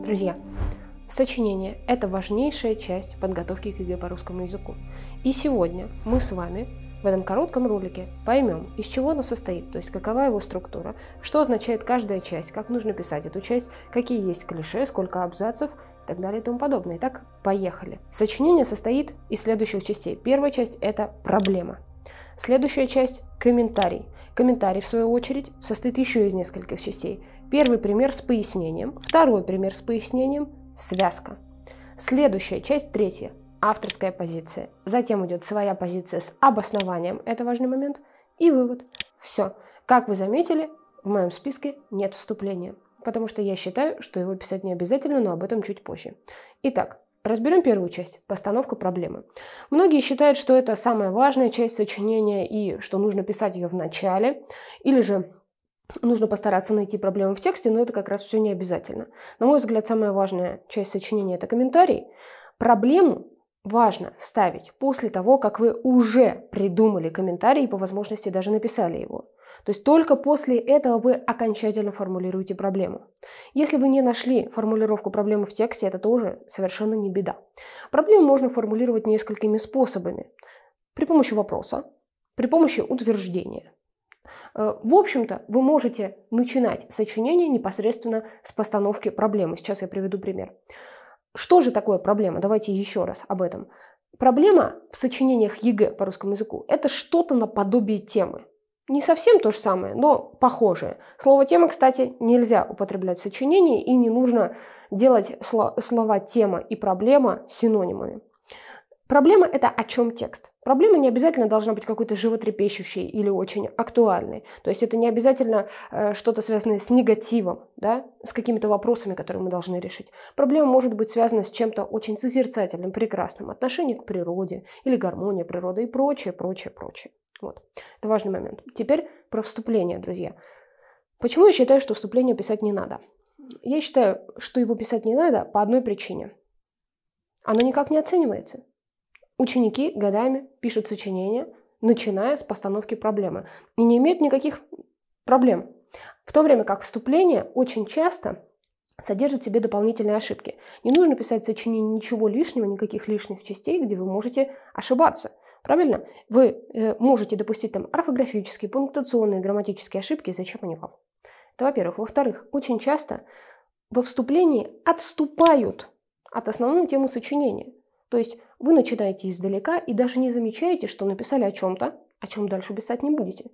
Друзья, сочинение – это важнейшая часть подготовки к ЕГЭ по русскому языку. И сегодня мы с вами в этом коротком ролике поймем, из чего оно состоит, то есть какова его структура, что означает каждая часть, как нужно писать эту часть, какие есть клише, сколько абзацев и так далее и тому подобное. Итак, поехали. Сочинение состоит из следующих частей. Первая часть – это проблема. Следующая часть – комментарий. Комментарий, в свою очередь, состоит еще из нескольких частей. Первый пример с пояснением, второй пример с пояснением, связка. Следующая часть третья, авторская позиция. Затем идет своя позиция с обоснованием, это важный момент, и вывод. Все. Как вы заметили, в моем списке нет вступления, потому что я считаю, что его писать не обязательно, но об этом чуть позже. Итак, Разберем первую часть – постановку проблемы. Многие считают, что это самая важная часть сочинения и что нужно писать ее в начале или же Нужно постараться найти проблемы в тексте, но это как раз все не обязательно. На мой взгляд, самая важная часть сочинения – это комментарий. Проблему важно ставить после того, как вы уже придумали комментарий и по возможности даже написали его. То есть только после этого вы окончательно формулируете проблему. Если вы не нашли формулировку проблемы в тексте, это тоже совершенно не беда. Проблему можно формулировать несколькими способами. При помощи вопроса, при помощи утверждения, Э, в общем-то, вы можете начинать сочинение непосредственно с постановки проблемы. Сейчас я приведу пример. Что же такое проблема? Давайте еще раз об этом. Проблема в сочинениях ЕГЭ по русскому языку – это что-то наподобие темы. Не совсем то же самое, но похожее. Слово «тема», кстати, нельзя употреблять в сочинении, и не нужно делать слова «тема» и «проблема» синонимами. Проблема – это о чем текст. Проблема не обязательно должна быть какой-то животрепещущей или очень актуальной. То есть это не обязательно э, что-то связанное с негативом, да, с какими-то вопросами, которые мы должны решить. Проблема может быть связана с чем-то очень созерцательным, прекрасным, отношением к природе или гармония природы и прочее, прочее, прочее. Вот. Это важный момент. Теперь про вступление, друзья. Почему я считаю, что вступление писать не надо? Я считаю, что его писать не надо по одной причине. Оно никак не оценивается. Ученики годами пишут сочинения, начиная с постановки проблемы, и не имеют никаких проблем. В то время как вступление очень часто содержит в себе дополнительные ошибки. Не нужно писать в сочинении ничего лишнего, никаких лишних частей, где вы можете ошибаться. Правильно? Вы э, можете допустить там орфографические, пунктуационные, грамматические ошибки, зачем они вам? Это во-первых. Во-вторых, очень часто во вступлении отступают от основной темы сочинения. То есть вы начинаете издалека и даже не замечаете, что написали о чем-то, о чем дальше писать не будете.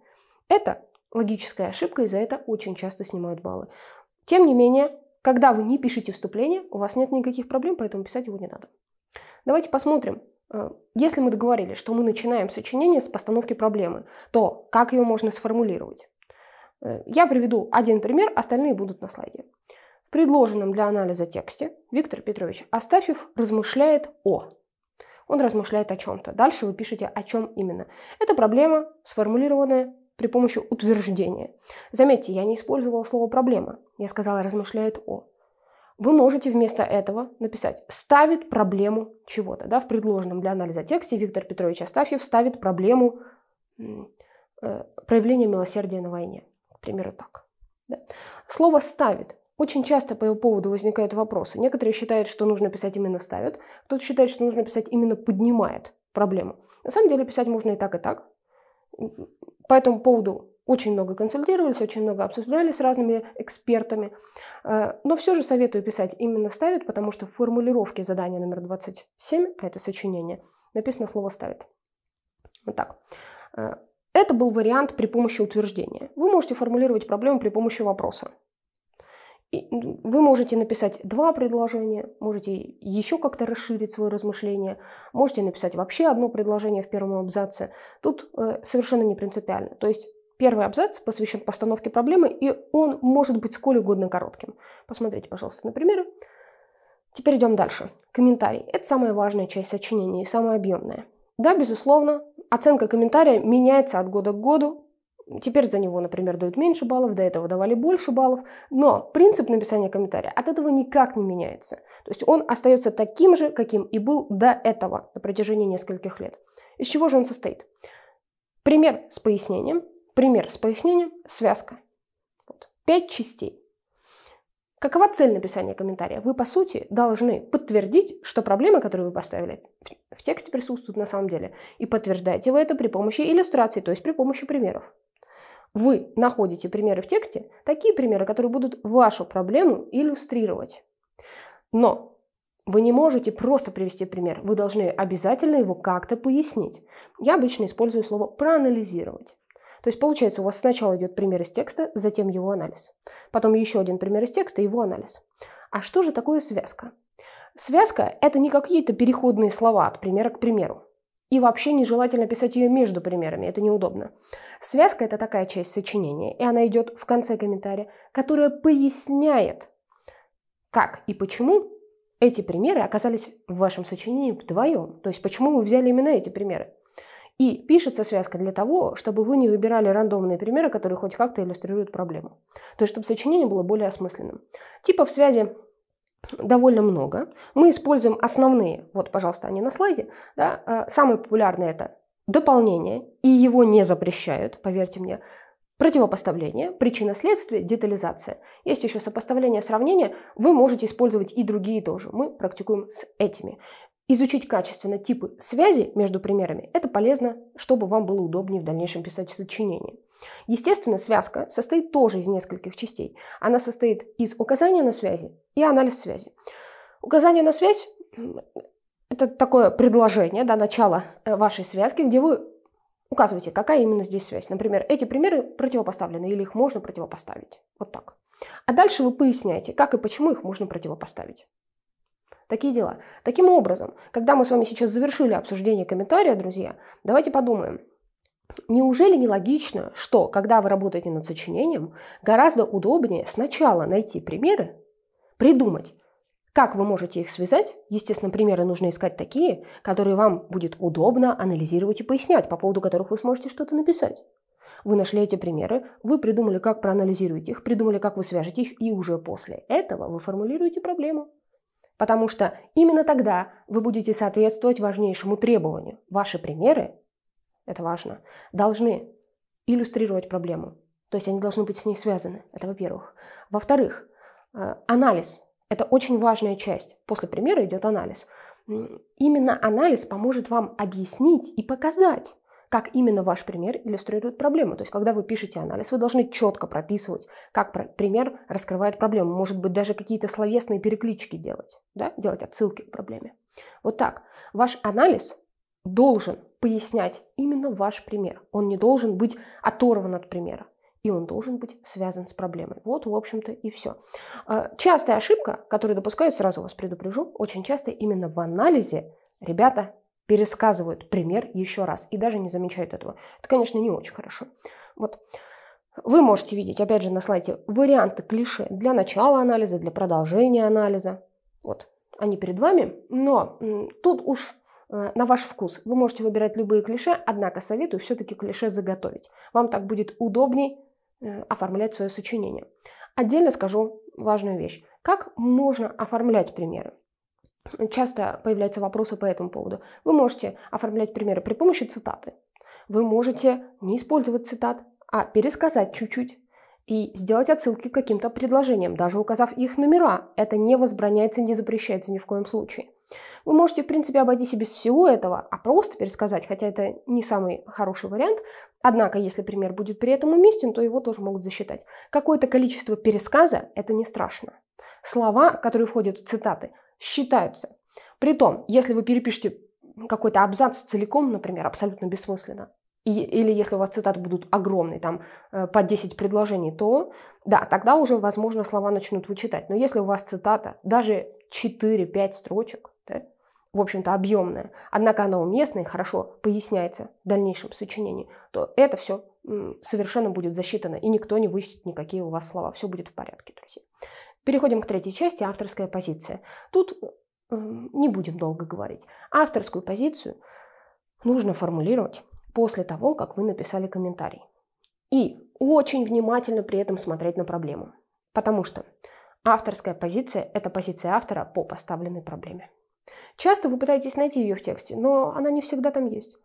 Это логическая ошибка, и за это очень часто снимают баллы. Тем не менее, когда вы не пишете вступление, у вас нет никаких проблем, поэтому писать его не надо. Давайте посмотрим, э, если мы договорились, что мы начинаем сочинение с постановки проблемы, то как ее можно сформулировать? Э, я приведу один пример, остальные будут на слайде. В предложенном для анализа тексте Виктор Петрович Астафьев размышляет о он размышляет о чем-то. Дальше вы пишете, о чем именно. Это проблема, сформулированная при помощи утверждения. Заметьте, я не использовала слово «проблема». Я сказала «размышляет о». Вы можете вместо этого написать «ставит проблему чего-то». Да? В предложенном для анализа тексте Виктор Петрович Астафьев ставит проблему э, проявления милосердия на войне. К примеру, так. Да? Слово «ставит» Очень часто по его поводу возникают вопросы. Некоторые считают, что нужно писать именно ставят, кто-то считает, что нужно писать именно поднимает проблему. На самом деле писать можно и так, и так. По этому поводу очень много консультировались, очень много обсуждали с разными экспертами. Э, но все же советую писать именно «ставит», потому что в формулировке задания номер 27, а это сочинение, написано слово «ставит». Вот так. Э, это был вариант при помощи утверждения. Вы можете формулировать проблему при помощи вопроса. Вы можете написать два предложения, можете еще как-то расширить свое размышление, можете написать вообще одно предложение в первом абзаце. Тут э, совершенно не принципиально. То есть первый абзац посвящен постановке проблемы, и он может быть сколь угодно коротким. Посмотрите, пожалуйста, на примеры. Теперь идем дальше. Комментарий. Это самая важная часть сочинения и самая объемная. Да, безусловно, оценка комментария меняется от года к году, Теперь за него, например, дают меньше баллов, до этого давали больше баллов. Но принцип написания комментария от этого никак не меняется. То есть он остается таким же, каким и был до этого на протяжении нескольких лет. Из чего же он состоит? Пример с пояснением, пример с пояснением, связка. Вот. Пять частей. Какова цель написания комментария? Вы, по сути, должны подтвердить, что проблемы, которые вы поставили в тексте, присутствуют на самом деле. И подтверждаете вы это при помощи иллюстраций, то есть при помощи примеров вы находите примеры в тексте, такие примеры, которые будут вашу проблему иллюстрировать. Но вы не можете просто привести пример, вы должны обязательно его как-то пояснить. Я обычно использую слово «проанализировать». То есть получается, у вас сначала идет пример из текста, затем его анализ. Потом еще один пример из текста, его анализ. А что же такое связка? Связка – это не какие-то переходные слова от примера к примеру. И вообще нежелательно писать ее между примерами, это неудобно. Связка – это такая часть сочинения, и она идет в конце комментария, которая поясняет, как и почему эти примеры оказались в вашем сочинении вдвоем. То есть почему вы взяли именно эти примеры. И пишется связка для того, чтобы вы не выбирали рандомные примеры, которые хоть как-то иллюстрируют проблему. То есть чтобы сочинение было более осмысленным. Типа в связи довольно много. Мы используем основные, вот, пожалуйста, они на слайде. Да? А, Самые популярные это дополнение, и его не запрещают, поверьте мне. Противопоставление, причина следствия, детализация. Есть еще сопоставление, сравнение. Вы можете использовать и другие тоже. Мы практикуем с этими. Изучить качественно типы связи между примерами – это полезно, чтобы вам было удобнее в дальнейшем писать сочинение. Естественно, связка состоит тоже из нескольких частей. Она состоит из указания на связи и анализ связи. Указание на связь – это такое предложение, да, начало э, вашей связки, где вы указываете, какая именно здесь связь. Например, эти примеры противопоставлены или их можно противопоставить. Вот так. А дальше вы поясняете, как и почему их можно противопоставить. Такие дела. Таким образом, когда мы с вами сейчас завершили обсуждение комментария, друзья, давайте подумаем, Неужели не логично, что, когда вы работаете над сочинением, гораздо удобнее сначала найти примеры, придумать, как вы можете их связать? Естественно, примеры нужно искать такие, которые вам будет удобно анализировать и пояснять, по поводу которых вы сможете что-то написать. Вы нашли эти примеры, вы придумали, как проанализируете их, придумали, как вы свяжете их, и уже после этого вы формулируете проблему. Потому что именно тогда вы будете соответствовать важнейшему требованию. Ваши примеры, это важно, должны иллюстрировать проблему. То есть они должны быть с ней связаны. Это во-первых. Во-вторых, э, анализ. Это очень важная часть. После примера идет анализ. Именно анализ поможет вам объяснить и показать, как именно ваш пример иллюстрирует проблему. То есть, когда вы пишете анализ, вы должны четко прописывать, как пример раскрывает проблему. Может быть, даже какие-то словесные переклички делать, да? делать отсылки к проблеме. Вот так. Ваш анализ должен пояснять именно ваш пример. Он не должен быть оторван от примера. И он должен быть связан с проблемой. Вот, в общем-то, и все. А, частая ошибка, которую допускают, сразу вас предупрежу, очень часто именно в анализе ребята пересказывают пример еще раз и даже не замечают этого. Это, конечно, не очень хорошо. Вот. Вы можете видеть, опять же, на слайде варианты клише для начала анализа, для продолжения анализа. Вот, они перед вами. Но тут уж э, на ваш вкус. Вы можете выбирать любые клише, однако советую все-таки клише заготовить. Вам так будет удобней э, оформлять свое сочинение. Отдельно скажу важную вещь. Как можно оформлять примеры? Часто появляются вопросы по этому поводу. Вы можете оформлять примеры при помощи цитаты. Вы можете не использовать цитат, а пересказать чуть-чуть и сделать отсылки к каким-то предложениям, даже указав их номера. Это не возбраняется, не запрещается ни в коем случае. Вы можете, в принципе, обойтись и без всего этого, а просто пересказать, хотя это не самый хороший вариант. Однако, если пример будет при этом уместен, то его тоже могут засчитать. Какое-то количество пересказа – это не страшно. Слова, которые входят в цитаты, считаются. Притом, если вы перепишете какой-то абзац целиком, например, абсолютно бессмысленно, и, или если у вас цитаты будут огромные, там э, по 10 предложений, то да, тогда уже, возможно, слова начнут вычитать. Но если у вас цитата даже 4-5 строчек, да, в общем-то, объемная, однако она уместная и хорошо поясняется в дальнейшем сочинении, то это все совершенно будет засчитано, и никто не вычтет никакие у вас слова. Все будет в порядке, друзья. Переходим к третьей части авторская позиция. Тут эм, не будем долго говорить. Авторскую позицию нужно формулировать после того, как вы написали комментарий. И очень внимательно при этом смотреть на проблему. Потому что авторская позиция – это позиция автора по поставленной проблеме. Часто вы пытаетесь найти ее в тексте, но она не всегда там есть.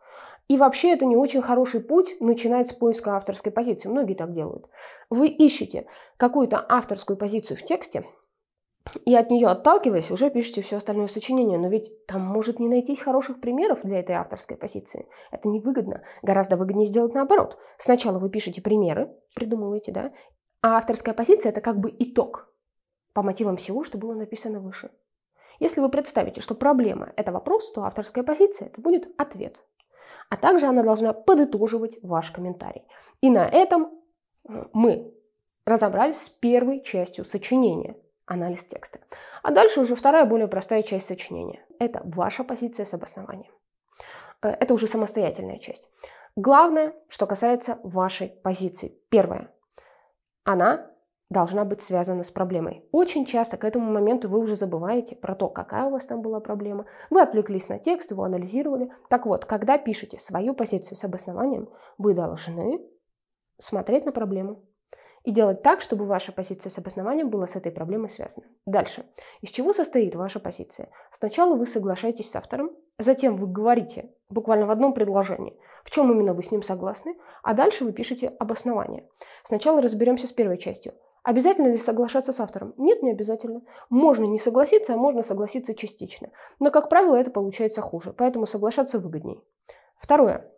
И вообще это не очень хороший путь начинать с поиска авторской позиции. Многие так делают. Вы ищете какую-то авторскую позицию в тексте, и от нее отталкиваясь, уже пишете все остальное сочинение. Но ведь там может не найтись хороших примеров для этой авторской позиции. Это невыгодно. Гораздо выгоднее сделать наоборот. Сначала вы пишете примеры, придумываете, да, а авторская позиция – это как бы итог по мотивам всего, что было написано выше. Если вы представите, что проблема – это вопрос, то авторская позиция – это будет ответ. А также она должна подытоживать ваш комментарий. И на этом э, мы разобрались с первой частью сочинения – анализ текста. А дальше уже вторая, более простая часть сочинения. Это ваша позиция с обоснованием. Э, это уже самостоятельная часть. Главное, что касается вашей позиции. Первое. Она должна быть связана с проблемой. Очень часто к этому моменту вы уже забываете про то, какая у вас там была проблема. Вы отвлеклись на текст, его анализировали. Так вот, когда пишете свою позицию с обоснованием, вы должны смотреть на проблему и делать так, чтобы ваша позиция с обоснованием была с этой проблемой связана. Дальше. Из чего состоит ваша позиция? Сначала вы соглашаетесь с автором, затем вы говорите буквально в одном предложении, в чем именно вы с ним согласны, а дальше вы пишете обоснование. Сначала разберемся с первой частью – Обязательно ли соглашаться с автором? Нет, не обязательно. Можно не согласиться, а можно согласиться частично. Но, как правило, это получается хуже, поэтому соглашаться выгодней. Второе.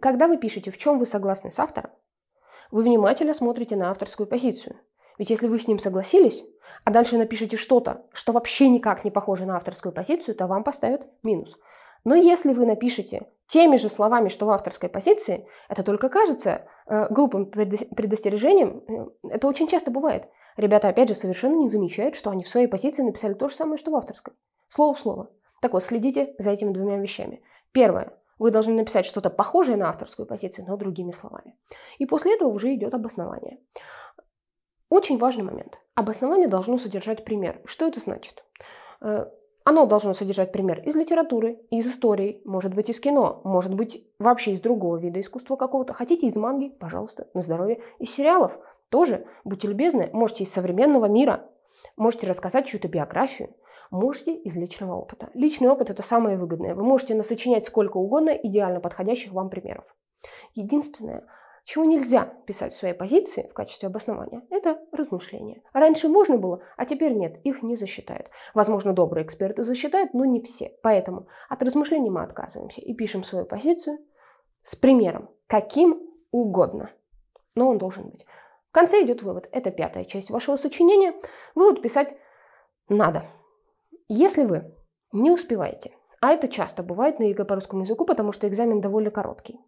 Когда вы пишете, в чем вы согласны с автором, вы внимательно смотрите на авторскую позицию. Ведь если вы с ним согласились, а дальше напишите что-то, что вообще никак не похоже на авторскую позицию, то вам поставят минус. Но если вы напишете теми же словами, что в авторской позиции, это только кажется Э, грубым предостережением, э, это очень часто бывает. Ребята, опять же, совершенно не замечают, что они в своей позиции написали то же самое, что в авторской. Слово в слово. Так вот, следите за этими двумя вещами. Первое. Вы должны написать что-то похожее на авторскую позицию, но другими словами. И после этого уже идет обоснование. Очень важный момент. Обоснование должно содержать пример. Что это значит? Э, оно должно содержать пример из литературы, из истории, может быть, из кино, может быть, вообще из другого вида искусства какого-то. Хотите из манги? Пожалуйста, на здоровье. Из сериалов тоже, будьте любезны, можете из современного мира, можете рассказать чью-то биографию, можете из личного опыта. Личный опыт – это самое выгодное. Вы можете насочинять сколько угодно идеально подходящих вам примеров. Единственное – чего нельзя писать в своей позиции в качестве обоснования – это размышления. Раньше можно было, а теперь нет, их не засчитают. Возможно, добрые эксперты засчитают, но не все. Поэтому от размышлений мы отказываемся и пишем свою позицию с примером, каким угодно. Но он должен быть. В конце идет вывод. Это пятая часть вашего сочинения. Вывод писать надо. Если вы не успеваете, а это часто бывает на ЕГЭ по русскому языку, потому что экзамен довольно короткий,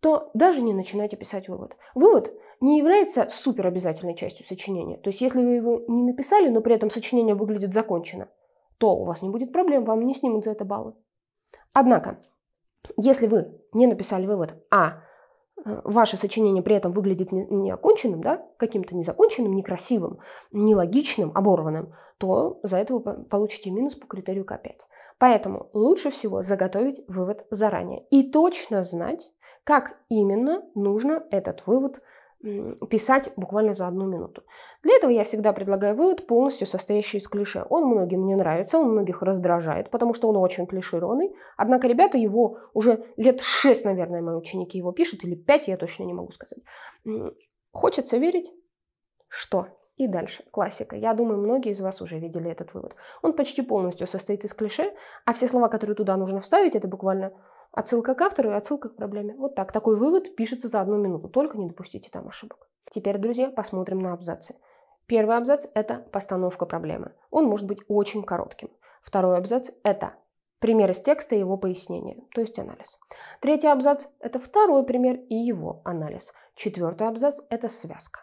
то даже не начинайте писать вывод. Вывод не является супер обязательной частью сочинения. То есть если вы его не написали, но при этом сочинение выглядит закончено, то у вас не будет проблем, вам не снимут за это баллы. Однако, если вы не написали вывод, а э, ваше сочинение при этом выглядит неоконченным, да, каким-то незаконченным, некрасивым, нелогичным, оборванным, то за это вы получите минус по критерию К5. Поэтому лучше всего заготовить вывод заранее и точно знать, как именно нужно этот вывод писать буквально за одну минуту. Для этого я всегда предлагаю вывод, полностью состоящий из клише. Он многим не нравится, он многих раздражает, потому что он очень клишированный. Однако ребята его уже лет шесть, наверное, мои ученики его пишут, или пять, я точно не могу сказать. Хочется верить, что и дальше. Классика. Я думаю, многие из вас уже видели этот вывод. Он почти полностью состоит из клише, а все слова, которые туда нужно вставить, это буквально Отсылка к автору и отсылка к проблеме. Вот так. Такой вывод пишется за одну минуту. Только не допустите там ошибок. Теперь, друзья, посмотрим на абзацы. Первый абзац – это постановка проблемы. Он может быть очень коротким. Второй абзац – это пример из текста и его пояснение, то есть анализ. Третий абзац – это второй пример и его анализ. Четвертый абзац – это связка.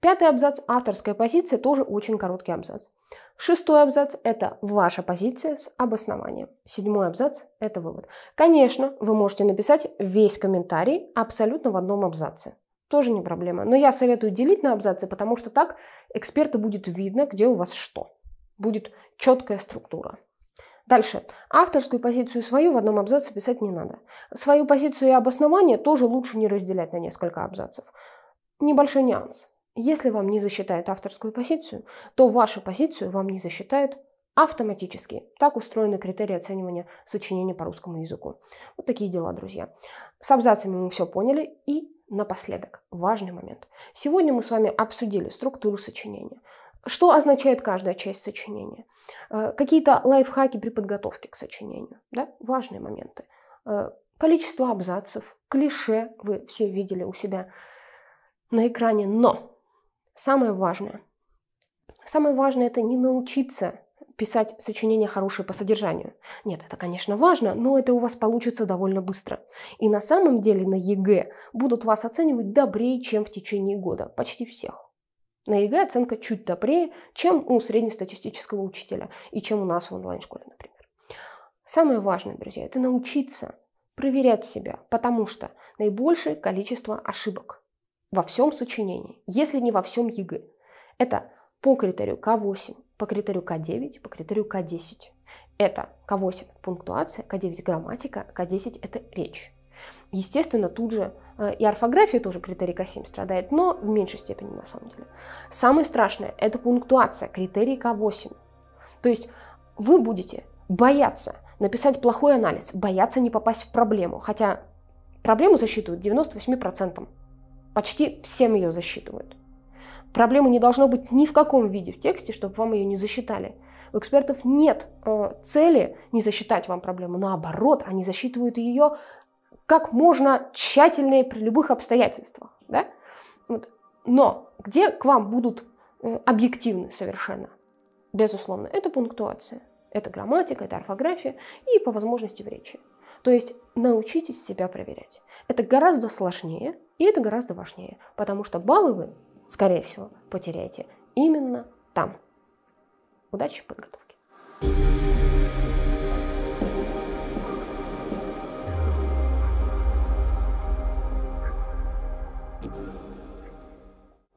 Пятый абзац – авторская позиция, тоже очень короткий абзац. Шестой абзац – это ваша позиция с обоснованием. Седьмой абзац – это вывод. Конечно, вы можете написать весь комментарий абсолютно в одном абзаце. Тоже не проблема. Но я советую делить на абзацы, потому что так эксперту будет видно, где у вас что. Будет четкая структура. Дальше. Авторскую позицию свою в одном абзаце писать не надо. Свою позицию и обоснование тоже лучше не разделять на несколько абзацев. Небольшой нюанс. Если вам не засчитают авторскую позицию, то вашу позицию вам не засчитают автоматически. Так устроены критерии оценивания сочинения по русскому языку. Вот такие дела, друзья. С абзацами мы все поняли и напоследок важный момент. Сегодня мы с вами обсудили структуру сочинения. Что означает каждая часть сочинения? Э, какие-то лайфхаки при подготовке к сочинению. Да? Важные моменты. Э, количество абзацев, клише вы все видели у себя на экране. Но Самое важное. Самое важное это не научиться писать сочинения хорошие по содержанию. Нет, это, конечно, важно, но это у вас получится довольно быстро. И на самом деле на ЕГЭ будут вас оценивать добрее, чем в течение года. Почти всех. На ЕГЭ оценка чуть добрее, чем у среднестатистического учителя и чем у нас в онлайн-школе, например. Самое важное, друзья, это научиться проверять себя, потому что наибольшее количество ошибок во всем сочинении, если не во всем ЕГЭ. Это по критерию К8, по критерию К9, по критерию К10. Это К8 пунктуация, К9 грамматика, К10 это речь. Естественно, тут же э, и орфография тоже критерий К7 страдает, но в меньшей степени на самом деле. Самое страшное – это пунктуация, критерий К8. То есть вы будете бояться написать плохой анализ, бояться не попасть в проблему, хотя проблему засчитывают 98%. Почти всем ее засчитывают. Проблемы не должно быть ни в каком виде в тексте, чтобы вам ее не засчитали. У экспертов нет э, цели не засчитать вам проблему. Наоборот, они засчитывают ее как можно тщательнее при любых обстоятельствах. Да? Вот. Но где к вам будут э, объективны совершенно? Безусловно, это пунктуация, это грамматика, это орфография и по возможности в речи. То есть научитесь себя проверять. Это гораздо сложнее и это гораздо важнее, потому что баллы вы, скорее всего, потеряете именно там. Удачи в подготовке.